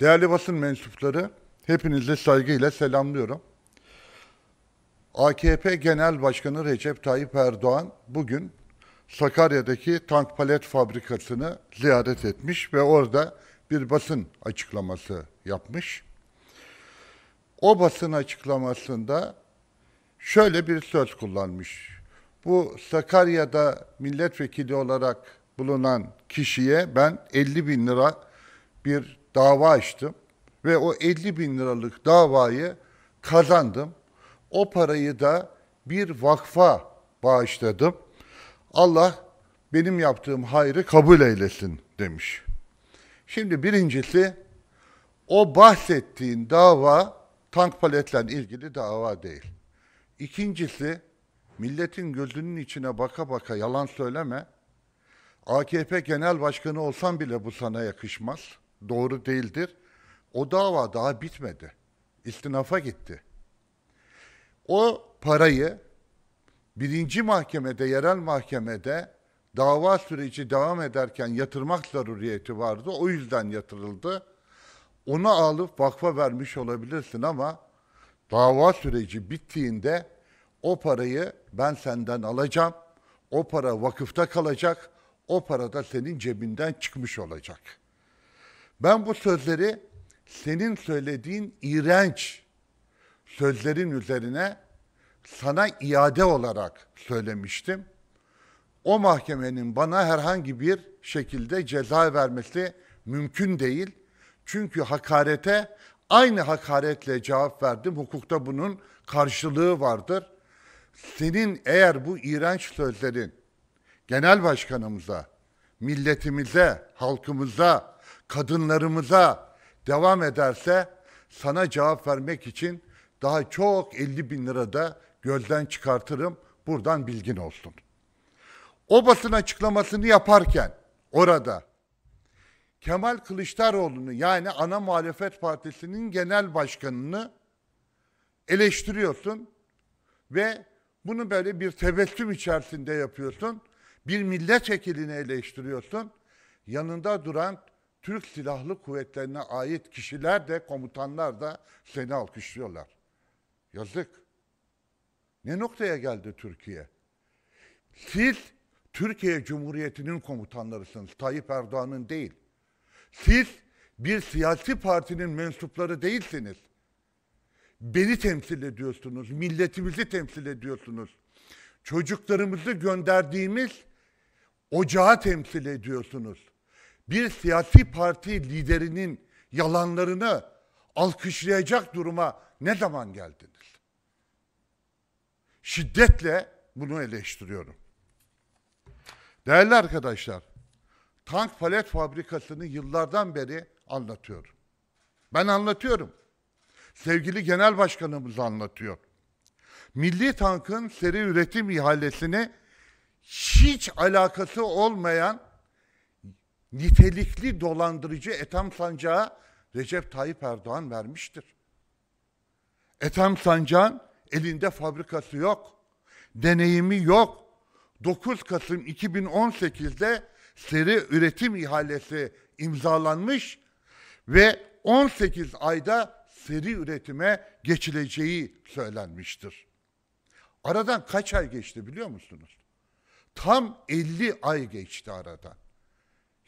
Değerli basın mensupları, hepinizi saygıyla selamlıyorum. AKP Genel Başkanı Recep Tayyip Erdoğan bugün Sakarya'daki tank palet fabrikasını ziyaret etmiş ve orada bir basın açıklaması yapmış. O basın açıklamasında şöyle bir söz kullanmış. Bu Sakarya'da milletvekili olarak bulunan kişiye ben 50 bin lira bir dava açtım ve o 50 bin liralık davayı kazandım. O parayı da bir vakfa bağışladım. Allah benim yaptığım hayrı kabul eylesin demiş. Şimdi birincisi o bahsettiğin dava tank paletle ilgili dava değil. İkincisi milletin gözünün içine baka baka yalan söyleme. AKP genel başkanı olsan bile bu sana yakışmaz.'' doğru değildir. O dava daha bitmedi. İstinafa gitti. O parayı birinci mahkemede, yerel mahkemede dava süreci devam ederken yatırmak zaruriyeti vardı. O yüzden yatırıldı. Onu alıp vakfa vermiş olabilirsin ama dava süreci bittiğinde o parayı ben senden alacağım. O para vakıfta kalacak. O para da senin cebinden çıkmış olacak.'' Ben bu sözleri senin söylediğin iğrenç sözlerin üzerine sana iade olarak söylemiştim. O mahkemenin bana herhangi bir şekilde ceza vermesi mümkün değil. Çünkü hakarete aynı hakaretle cevap verdim. Hukukta bunun karşılığı vardır. Senin eğer bu iğrenç sözlerin genel başkanımıza, milletimize, halkımıza, kadınlarımıza devam ederse sana cevap vermek için daha çok 50 bin lira da gözden çıkartırım. Buradan bilgin olsun. O basın açıklamasını yaparken orada Kemal Kılıçdaroğlu'nu yani ana muhalefet partisinin genel başkanını eleştiriyorsun ve bunu böyle bir tebessüm içerisinde yapıyorsun. Bir milletvekilini eleştiriyorsun. Yanında duran Türk Silahlı Kuvvetlerine ait kişiler de komutanlar da seni alkışlıyorlar. Yazık. Ne noktaya geldi Türkiye? Siz Türkiye Cumhuriyeti'nin komutanlarısınız, Tayyip Erdoğan'ın değil. Siz bir siyasi partinin mensupları değilsiniz. Beni temsil ediyorsunuz, milletimizi temsil ediyorsunuz. Çocuklarımızı gönderdiğimiz ocağı temsil ediyorsunuz bir siyasi parti liderinin yalanlarını alkışlayacak duruma ne zaman geldiniz? Şiddetle bunu eleştiriyorum. Değerli arkadaşlar, tank palet fabrikasını yıllardan beri anlatıyorum. Ben anlatıyorum. Sevgili Genel Başkanımız anlatıyor. Milli Tank'ın seri üretim ihalesini hiç alakası olmayan nitelikli dolandırıcı etam Sancağı Recep Tayyip Erdoğan vermiştir. Etam Sancağ'ın elinde fabrikası yok. Deneyimi yok. 9 Kasım 2018'de seri üretim ihalesi imzalanmış ve 18 ayda seri üretime geçileceği söylenmiştir. Aradan kaç ay geçti biliyor musunuz? Tam 50 ay geçti aradan.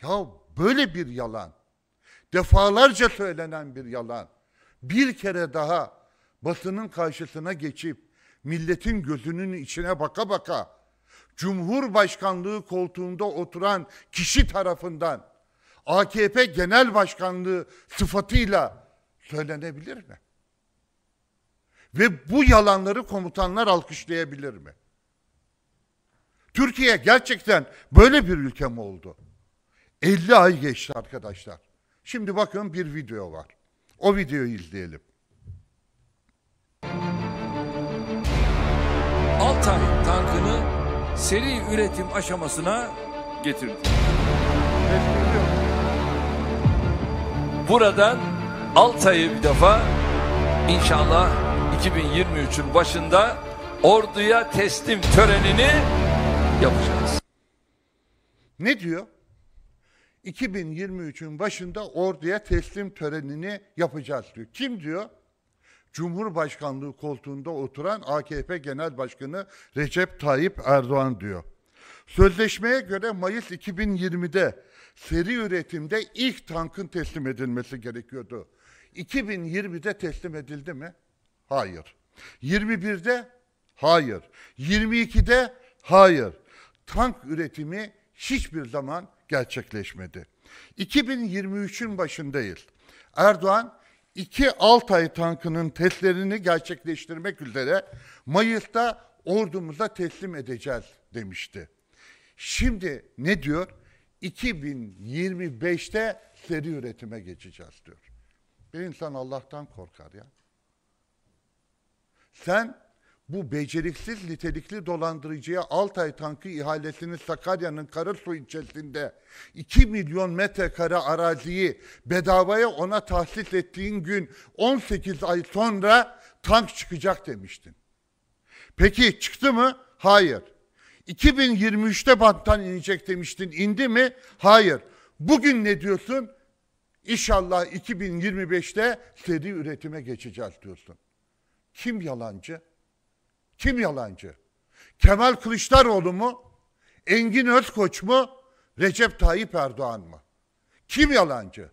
Ya böyle bir yalan, defalarca söylenen bir yalan, bir kere daha basının karşısına geçip milletin gözünün içine baka baka Cumhurbaşkanlığı koltuğunda oturan kişi tarafından AKP Genel Başkanlığı sıfatıyla söylenebilir mi? Ve bu yalanları komutanlar alkışlayabilir mi? Türkiye gerçekten böyle bir ülke mi oldu? 50 ay geçti arkadaşlar. Şimdi bakın bir video var. O videoyu izleyelim. Altay tankını seri üretim aşamasına getirdi. Buradan Altay'ı bir defa inşallah 2023'ün başında orduya teslim törenini yapacağız. Ne diyor? 2023'ün başında orduya teslim törenini yapacağız diyor. Kim diyor? Cumhurbaşkanlığı koltuğunda oturan AKP Genel Başkanı Recep Tayyip Erdoğan diyor. Sözleşmeye göre Mayıs 2020'de seri üretimde ilk tankın teslim edilmesi gerekiyordu. 2020'de teslim edildi mi? Hayır. 21'de? Hayır. 22'de? Hayır. Tank üretimi hiçbir zaman gerçekleşmedi. 2023'ün başındayız. Erdoğan iki Altay tankının testlerini gerçekleştirmek üzere Mayıs'ta ordumuza teslim edeceğiz demişti. Şimdi ne diyor? 2025'te seri üretime geçeceğiz diyor. Bir insan Allah'tan korkar ya. Sen bu beceriksiz nitelikli dolandırıcıya Altay tankı ihalesini Sakarya'nın Karasu ilçesinde 2 milyon metrekare araziyi bedavaya ona tahsis ettiğin gün 18 ay sonra tank çıkacak demiştin. Peki çıktı mı? Hayır. 2023'te banttan inecek demiştin. İndi mi? Hayır. Bugün ne diyorsun? İnşallah 2025'te seri üretime geçeceğiz diyorsun. Kim yalancı? Kim yalancı? Kemal Kılıçdaroğlu mu? Engin Özkoç mu? Recep Tayyip Erdoğan mı? Kim yalancı?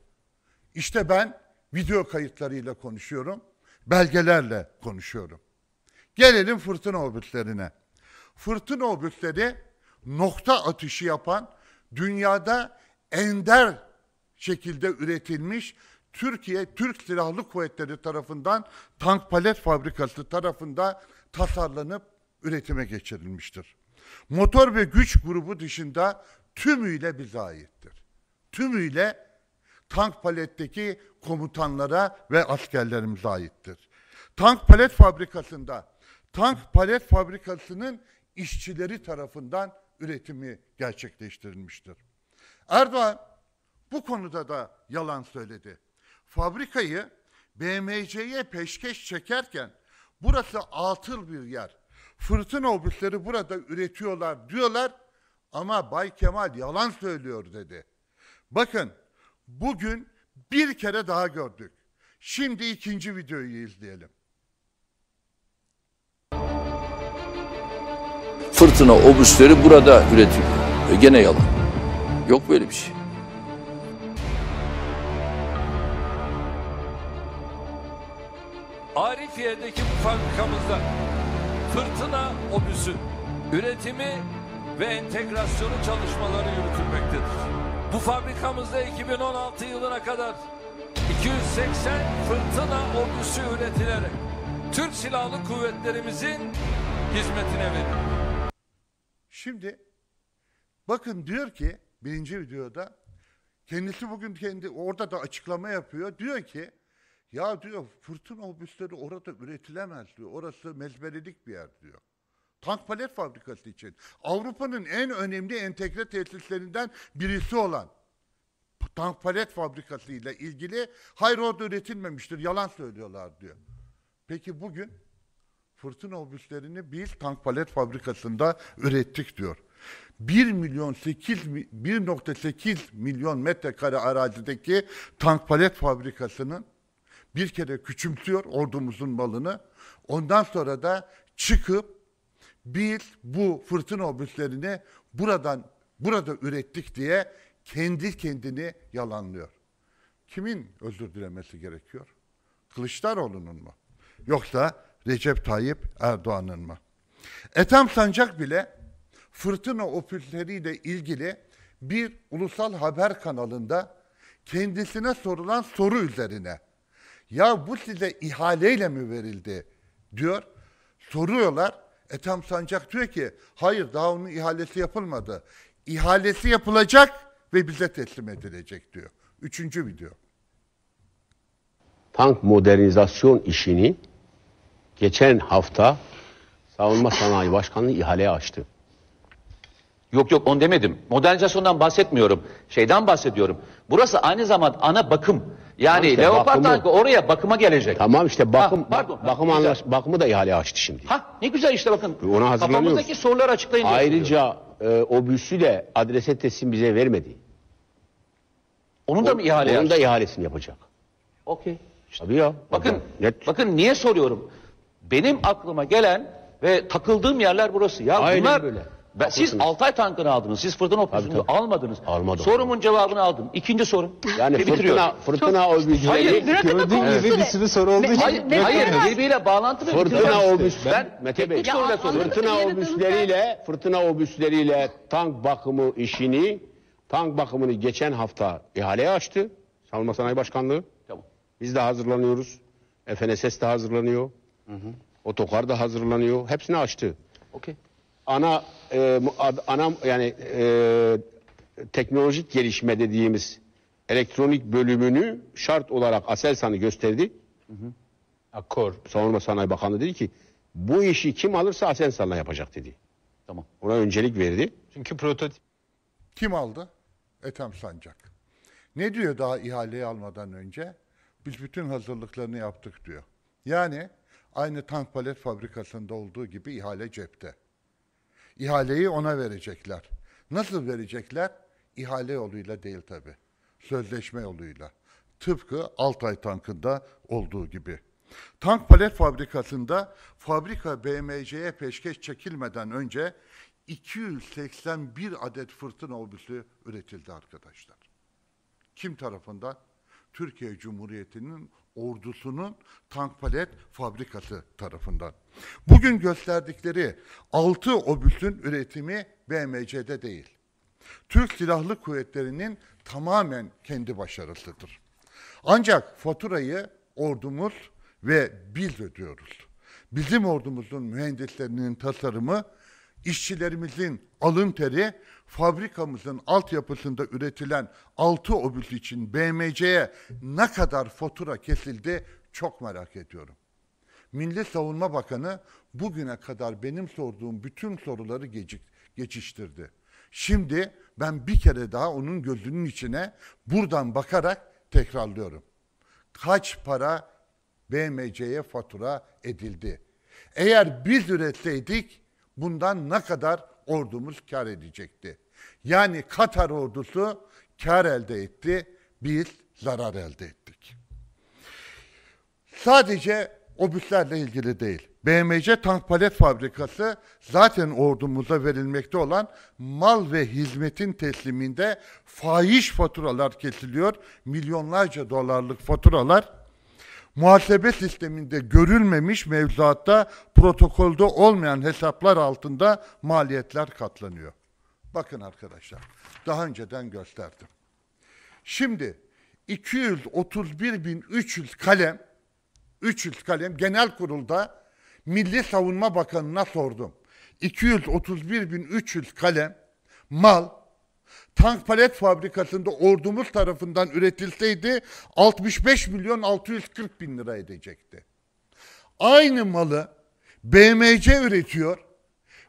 İşte ben video kayıtlarıyla konuşuyorum, belgelerle konuşuyorum. Gelelim fırtına obütlerine. Fırtına obütleri nokta atışı yapan dünyada ender şekilde üretilmiş Türkiye Türk Silahlı Kuvvetleri tarafından tank palet fabrikası tarafından tasarlanıp üretime geçirilmiştir. Motor ve güç grubu dışında tümüyle bize aittir. Tümüyle tank paletteki komutanlara ve askerlerimize aittir. Tank palet fabrikasında, tank palet fabrikasının işçileri tarafından üretimi gerçekleştirilmiştir. Erdoğan bu konuda da yalan söyledi. Fabrikayı BMC'ye peşkeş çekerken Burası atıl bir yer. Fırtına obüsleri burada üretiyorlar diyorlar ama Bay Kemal yalan söylüyor dedi. Bakın bugün bir kere daha gördük. Şimdi ikinci videoyu izleyelim. Fırtına obüsleri burada üretiyor. E gene yalan. Yok böyle bir şey. Türkiye'deki fabrikamızda fırtına obüsü üretimi ve entegrasyonu çalışmaları yürütülmektedir. Bu fabrikamızda 2016 yılına kadar 280 fırtına obüsü üretilerek Türk Silahlı Kuvvetlerimizin hizmetine verildi. Şimdi bakın diyor ki birinci videoda kendisi bugün kendi orada da açıklama yapıyor. Diyor ki ya diyor fırtına obüsleri orada üretilemez diyor. Orası mezbelelik bir yer diyor. Tank palet fabrikası için. Avrupa'nın en önemli entegre tesislerinden birisi olan tank palet fabrikasıyla ilgili hayır orada üretilmemiştir, yalan söylüyorlar diyor. Peki bugün fırtına obüslerini biz tank palet fabrikasında ürettik diyor. 1 milyon 8 1.8 milyon metrekare arazideki tank palet fabrikasının bir kere küçümsüyor ordumuzun malını. Ondan sonra da çıkıp biz bu fırtına obüslerini buradan burada ürettik diye kendi kendini yalanlıyor. Kimin özür dilemesi gerekiyor? Kılıçdaroğlu'nun mu? Yoksa Recep Tayyip Erdoğan'ın mı? Etam Sancak bile fırtına opüsleriyle ilgili bir ulusal haber kanalında kendisine sorulan soru üzerine ya bu size ihaleyle mi verildi diyor. Soruyorlar. Etam Sancak diyor ki hayır daha onun ihalesi yapılmadı. İhalesi yapılacak ve bize teslim edilecek diyor. Üçüncü video. Tank modernizasyon işini geçen hafta Savunma Sanayi Başkanlığı ihale açtı. Yok yok onu demedim. Modernizasyondan bahsetmiyorum. Şeyden bahsediyorum. Burası aynı zamanda ana bakım. Yani işte Leopard tankı oraya bakıma gelecek. Tamam işte bakım Ha, pardon. bakım güzel. anlaş, bakımı da ihale açtı şimdi. Ha ne güzel işte bakın. Ona hazırlanıyoruz. Kafamızdaki soruları açıklayın. Ayrıca e, obüsü de adrese teslim bize vermedi. Onun da mı ihale Onun da ihalesini yapacak. Okey. Tabii ya. Bakın, net. bakın niye soruyorum? Benim aklıma gelen ve takıldığım yerler burası. Ya Aynen bunlar böyle. Ben, siz Altay tankını aldınız. Siz fırtına obüsünü almadınız. Almadım. Sorumun cevabını aldım. İkinci sorum. Yani fırtına, fırtına o gücü. Hayır, Gördüğün gibi bir sürü soru olduğu Hayır, hayır birbiriyle bağlantılı. Fırtına obüsler, Ben Mete Bey, fırtına Yanıtınız obüsleriyle, fırtına obüsleriyle tank bakımı işini, tank bakımını geçen hafta ihaleye açtı. Savunma Sanayi Başkanlığı. Tamam. Biz de hazırlanıyoruz. FNSS de hazırlanıyor. Otokar da hazırlanıyor. Hepsini açtı. Okey ana e, ana yani e, teknolojik gelişme dediğimiz elektronik bölümünü şart olarak Aselsan'ı gösterdi. Akor. Savunma Sanayi Bakanlığı dedi ki bu işi kim alırsa Aselsan'la yapacak dedi. Tamam. Ona öncelik verdi. Çünkü prototip. Kim aldı? Ethem Sancak. Ne diyor daha ihaleyi almadan önce? Biz bütün hazırlıklarını yaptık diyor. Yani aynı tank palet fabrikasında olduğu gibi ihale cepte. İhaleyi ona verecekler. Nasıl verecekler? İhale yoluyla değil tabi. Sözleşme yoluyla. Tıpkı Altay tankında olduğu gibi. Tank palet fabrikasında fabrika BMC'ye peşkeş çekilmeden önce 281 adet fırtına obüsü üretildi arkadaşlar. Kim tarafından? Türkiye Cumhuriyeti'nin ordusunun tank palet fabrikası tarafından. Bugün gösterdikleri 6 obüsün üretimi BMC'de değil. Türk Silahlı Kuvvetleri'nin tamamen kendi başarısıdır. Ancak faturayı ordumuz ve biz ödüyoruz. Bizim ordumuzun mühendislerinin tasarımı, işçilerimizin alın teri fabrikamızın altyapısında üretilen 6 obüs için BMC'ye ne kadar fatura kesildi çok merak ediyorum. Milli Savunma Bakanı bugüne kadar benim sorduğum bütün soruları gecik, geçiştirdi. Şimdi ben bir kere daha onun gözünün içine buradan bakarak tekrarlıyorum. Kaç para BMC'ye fatura edildi? Eğer biz üretseydik bundan ne kadar ordumuz kar edecekti. Yani Katar ordusu kar elde etti, biz zarar elde ettik. Sadece obüslerle ilgili değil. BMC Tank Palet Fabrikası zaten ordumuza verilmekte olan mal ve hizmetin tesliminde faiz faturalar kesiliyor. Milyonlarca dolarlık faturalar muhasebe sisteminde görülmemiş mevzuatta protokolde olmayan hesaplar altında maliyetler katlanıyor. Bakın arkadaşlar, daha önceden gösterdim. Şimdi 231.300 kalem 300 kalem genel kurulda Milli Savunma Bakanı'na sordum. 231.300 kalem mal tank palet fabrikasında ordumuz tarafından üretilseydi 65 milyon 640 bin lira edecekti. Aynı malı BMC üretiyor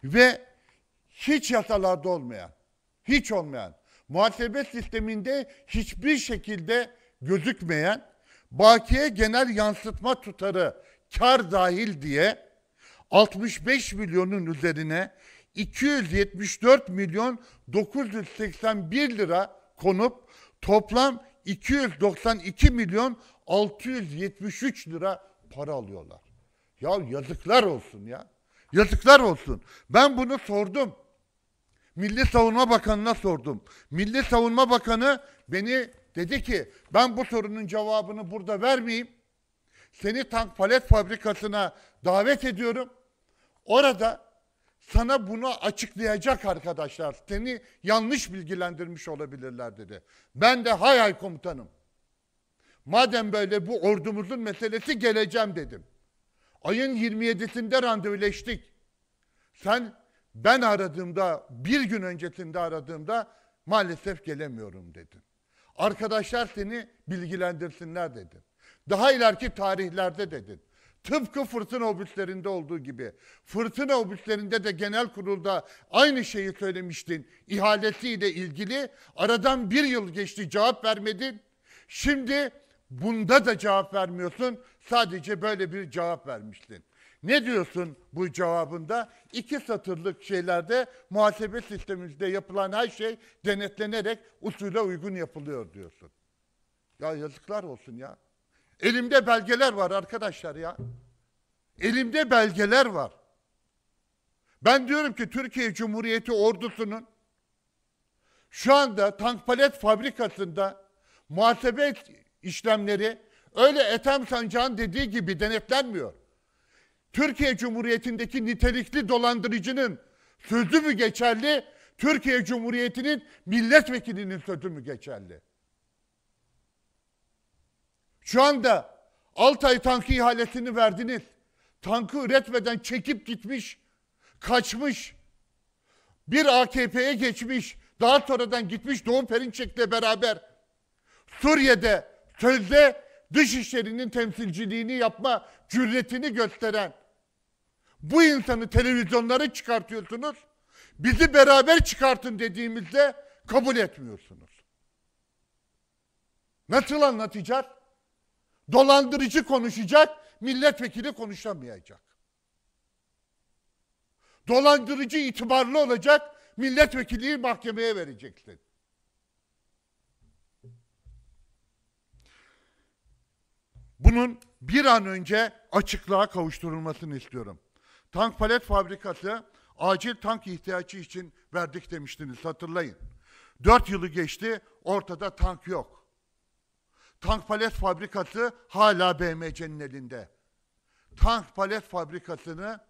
ve hiç yasalarda olmayan, hiç olmayan, muhasebe sisteminde hiçbir şekilde gözükmeyen bakiye genel yansıtma tutarı kar dahil diye 65 milyonun üzerine 274 milyon 981 lira konup toplam 292 milyon 673 lira para alıyorlar. Ya yazıklar olsun ya. Yazıklar olsun. Ben bunu sordum. Milli Savunma Bakanı'na sordum. Milli Savunma Bakanı beni dedi ki ben bu sorunun cevabını burada vermeyeyim. Seni tank palet fabrikasına davet ediyorum. Orada sana bunu açıklayacak arkadaşlar. Seni yanlış bilgilendirmiş olabilirler dedi. Ben de hay hay komutanım. Madem böyle bu ordumuzun meselesi geleceğim dedim. Ayın 27'sinde randevuleştik. Sen ben aradığımda bir gün öncesinde aradığımda maalesef gelemiyorum dedim. Arkadaşlar seni bilgilendirsinler dedim. Daha ileriki tarihlerde dedin. Tıpkı fırtına obütlerinde olduğu gibi. Fırtına obütlerinde de genel kurulda aynı şeyi söylemiştin. İhalesiyle ilgili aradan bir yıl geçti cevap vermedin. Şimdi bunda da cevap vermiyorsun. Sadece böyle bir cevap vermiştin. Ne diyorsun bu cevabında? İki satırlık şeylerde muhasebe sistemimizde yapılan her şey denetlenerek usule uygun yapılıyor diyorsun. Ya yazıklar olsun ya. Elimde belgeler var arkadaşlar ya. Elimde belgeler var. Ben diyorum ki Türkiye Cumhuriyeti ordusunun şu anda tank palet fabrikasında muhasebe işlemleri öyle Ethem Sancağ'ın dediği gibi denetlenmiyor. Türkiye Cumhuriyeti'ndeki nitelikli dolandırıcının sözü mü geçerli, Türkiye Cumhuriyeti'nin milletvekilinin sözü mü geçerli? Şu anda Altay tankı ihalesini verdiniz. Tankı üretmeden çekip gitmiş, kaçmış. Bir AKP'ye geçmiş, daha sonradan gitmiş Doğu Perinçek'le beraber. Suriye'de sözde işlerinin temsilciliğini yapma cüretini gösteren bu insanı televizyonlara çıkartıyorsunuz. Bizi beraber çıkartın dediğimizde kabul etmiyorsunuz. Nasıl anlatacağız? Dolandırıcı konuşacak, milletvekili konuşamayacak. Dolandırıcı itibarlı olacak, milletvekili mahkemeye vereceksin. Bunun bir an önce açıklığa kavuşturulmasını istiyorum. Tank palet fabrikası acil tank ihtiyacı için verdik demiştiniz hatırlayın. Dört yılı geçti ortada tank yok. Tank palet fabrikası hala BMC'nin elinde. Tank palet fabrikasını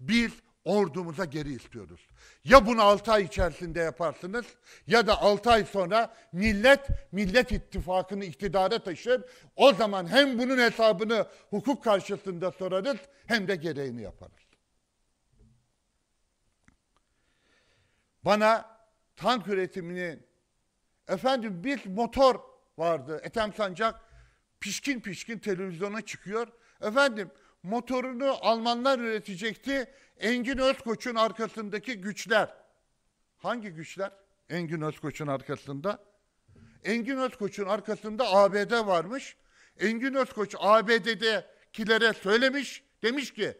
biz ordumuza geri istiyoruz. Ya bunu 6 ay içerisinde yaparsınız ya da 6 ay sonra millet Millet ittifakını iktidara taşır. O zaman hem bunun hesabını hukuk karşısında sorarız hem de gereğini yaparız. Bana tank üretimini efendim bir motor vardı. Ethem Sancak pişkin pişkin televizyona çıkıyor. Efendim motorunu Almanlar üretecekti. Engin Özkoç'un arkasındaki güçler. Hangi güçler? Engin Özkoç'un arkasında. Engin Özkoç'un arkasında ABD varmış. Engin Özkoç ABD'dekilere söylemiş. Demiş ki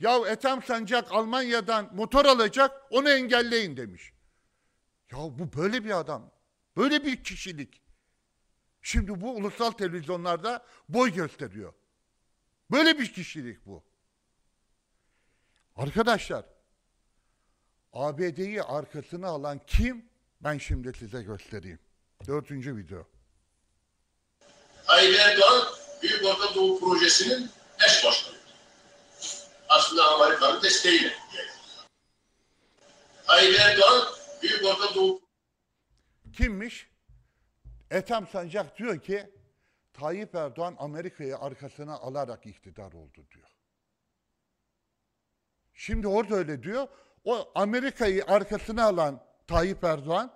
ya Ethem Sancak Almanya'dan motor alacak onu engelleyin demiş. Ya bu böyle bir adam. Böyle bir kişilik. Şimdi bu ulusal televizyonlarda boy gösteriyor. Böyle bir kişilik bu. Arkadaşlar, ABD'yi arkasına alan kim? Ben şimdi size göstereyim. Dördüncü video. Tayyip Erdoğan Büyük Orta Doğu Projesi'nin eş başkanı. Aslında Amerika'nın desteğiyle. Tayyip Erdoğan Büyük Orta Doğu... Kimmiş? Ethem Sancak diyor ki Tayyip Erdoğan Amerika'yı arkasına alarak iktidar oldu diyor. Şimdi orada öyle diyor. O Amerika'yı arkasına alan Tayyip Erdoğan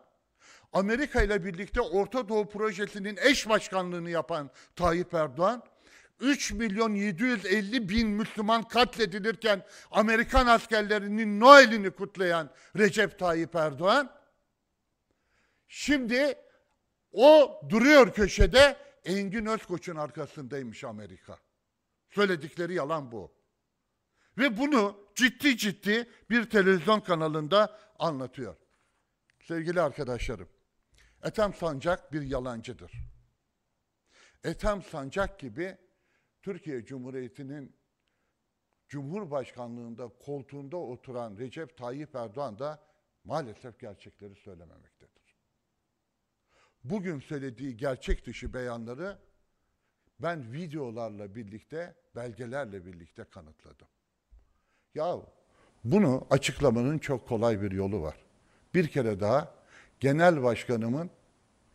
Amerika ile birlikte Orta Doğu projesinin eş başkanlığını yapan Tayyip Erdoğan 3 milyon 750 bin Müslüman katledilirken Amerikan askerlerinin Noel'ini kutlayan Recep Tayyip Erdoğan şimdi o duruyor köşede Engin Özkoç'un arkasındaymış Amerika. Söyledikleri yalan bu. Ve bunu ciddi ciddi bir televizyon kanalında anlatıyor. Sevgili arkadaşlarım, Ethem Sancak bir yalancıdır. Ethem Sancak gibi Türkiye Cumhuriyeti'nin Cumhurbaşkanlığında koltuğunda oturan Recep Tayyip Erdoğan da maalesef gerçekleri söylememektedir bugün söylediği gerçek dışı beyanları ben videolarla birlikte, belgelerle birlikte kanıtladım. Ya bunu açıklamanın çok kolay bir yolu var. Bir kere daha genel başkanımın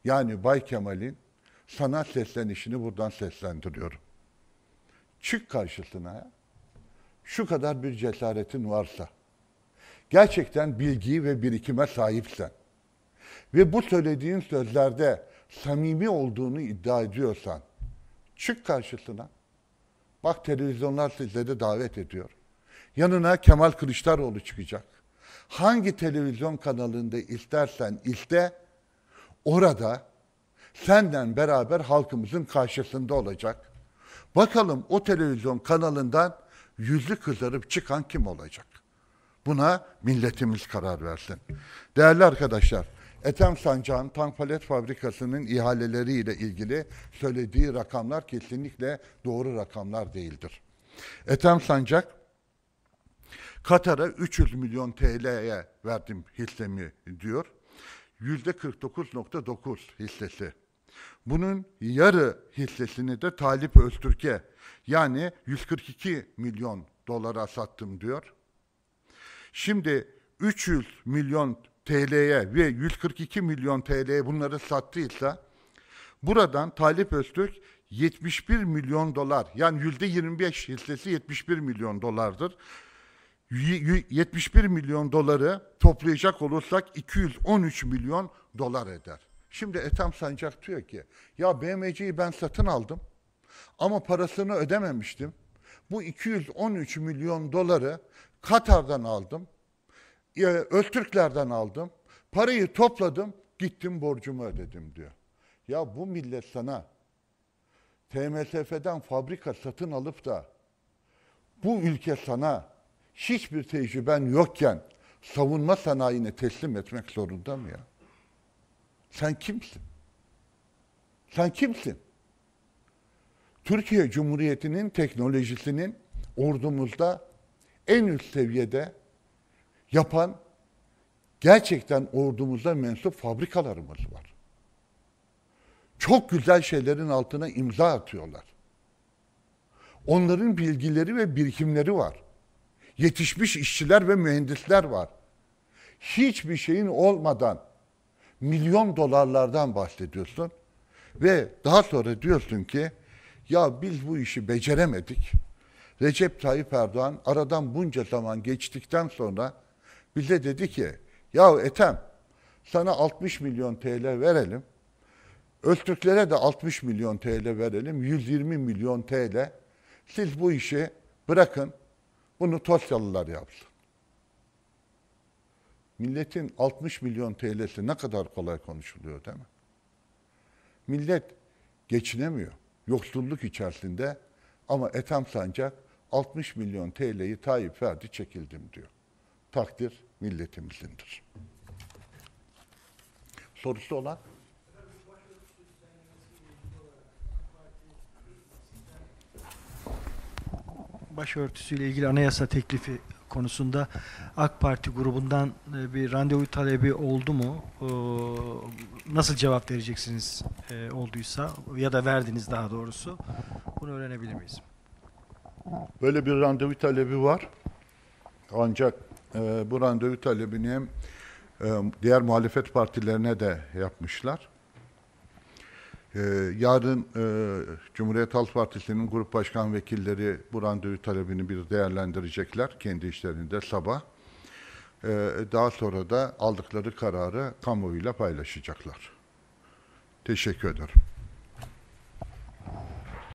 yani Bay Kemal'in sanat seslenişini buradan seslendiriyorum. Çık karşısına şu kadar bir cesaretin varsa, gerçekten bilgi ve birikime sahipsen, ve bu söylediğin sözlerde samimi olduğunu iddia ediyorsan çık karşısına. Bak televizyonlar sizleri davet ediyor. Yanına Kemal Kılıçdaroğlu çıkacak. Hangi televizyon kanalında istersen iste orada senden beraber halkımızın karşısında olacak. Bakalım o televizyon kanalından yüzlü kızarıp çıkan kim olacak? Buna milletimiz karar versin. Değerli arkadaşlar, Etem Sancağ'ın tank palet fabrikasının ihaleleriyle ilgili söylediği rakamlar kesinlikle doğru rakamlar değildir. Etem Sancak Katar'a 300 milyon TL'ye verdim hissemi diyor. %49.9 hissesi. Bunun yarı hissesini de Talip Öztürk'e yani 142 milyon dolara sattım diyor. Şimdi 300 milyon TL'ye ve 142 milyon TL'ye bunları sattıysa buradan Talip Öztürk 71 milyon dolar yani yüzde %25 hissesi 71 milyon dolardır. 71 milyon doları toplayacak olursak 213 milyon dolar eder. Şimdi etam Sancak diyor ki ya BMC'yi ben satın aldım ama parasını ödememiştim. Bu 213 milyon doları Katar'dan aldım. Öztürklerden aldım. Parayı topladım. Gittim borcumu ödedim diyor. Ya bu millet sana TMSF'den fabrika satın alıp da bu ülke sana hiçbir tecrüben yokken savunma sanayine teslim etmek zorunda mı ya? Sen kimsin? Sen kimsin? Türkiye Cumhuriyeti'nin teknolojisinin ordumuzda en üst seviyede yapan gerçekten ordumuzda mensup fabrikalarımız var. Çok güzel şeylerin altına imza atıyorlar. Onların bilgileri ve birikimleri var. Yetişmiş işçiler ve mühendisler var. Hiçbir şeyin olmadan milyon dolarlardan bahsediyorsun ve daha sonra diyorsun ki ya biz bu işi beceremedik. Recep Tayyip Erdoğan aradan bunca zaman geçtikten sonra bize dedi ki ya Etem sana 60 milyon TL verelim. Öztürklere de 60 milyon TL verelim. 120 milyon TL. Siz bu işi bırakın. Bunu Tosyalılar yapsın. Milletin 60 milyon TL'si ne kadar kolay konuşuluyor değil mi? Millet geçinemiyor. Yoksulluk içerisinde ama Ethem Sancak 60 milyon TL'yi Tayyip verdi çekildim diyor takdir milletimizindir. Sorusu olan? Başörtüsüyle ilgili anayasa teklifi konusunda AK Parti grubundan e, bir randevu talebi oldu mu? Nasıl cevap vereceksiniz e, olduysa ya da verdiniz daha doğrusu? Bunu öğrenebilir miyiz? Böyle bir randevu talebi var. Ancak e, bu randevu talebini hem e, diğer muhalefet partilerine de yapmışlar. E, yarın e, Cumhuriyet Halk Partisi'nin grup başkan vekilleri bu randevu talebini bir değerlendirecekler kendi işlerinde sabah. E, daha sonra da aldıkları kararı kamuoyuyla paylaşacaklar. Teşekkür ederim.